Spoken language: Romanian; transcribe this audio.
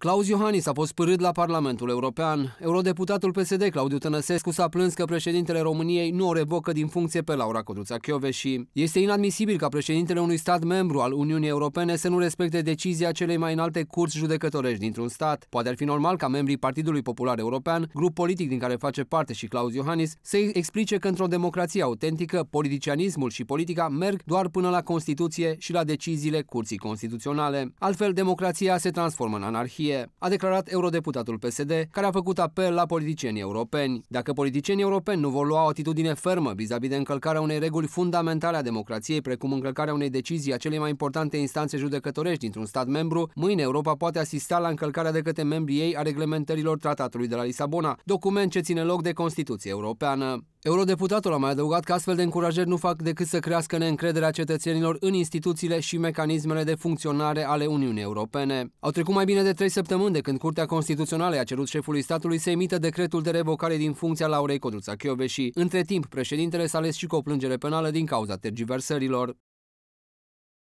Claus Iohannis a fost pârât la Parlamentul European. Eurodeputatul PSD Claudiu Tănăsescu s-a plâns că președintele României nu o revocă din funcție pe Laura Codruța și Este inadmisibil ca președintele unui stat membru al Uniunii Europene să nu respecte decizia celei mai înalte curți judecătorești dintr-un stat. Poate ar fi normal ca membrii Partidului Popular European, grup politic din care face parte și Claus Iohannis, să explice că într-o democrație autentică, politicianismul și politica merg doar până la Constituție și la deciziile Curții Constituționale. Altfel, democrația se transformă în anarhie democrație, a declarat eurodeputatul PSD, care a făcut apel la politicienii europeni. Dacă politicienii europeni nu vor lua o atitudine fermă vis-a-vis de încălcarea unei reguli fundamentale a democrației, precum încălcarea unei decizii a celei mai importante instanțe judecătorești dintr-un stat membru, mâine Europa poate asista la încălcarea de către membrii ei a reglementărilor tratatului de la Lisabona, document ce ține loc de Constituție Europeană. Eurodeputatul a mai adăugat că astfel de încurajări nu fac decât să crească neîncrederea cetățenilor în instituțiile și mecanismele de funcționare ale Uniunii Europene. Au trecut mai bine de trei săptămâni de când Curtea Constituțională a cerut șefului statului să emită decretul de revocare din funcția Laurei Codruța Chioveși. Între timp, președintele s-a ales și cu o plângere penală din cauza tergiversărilor.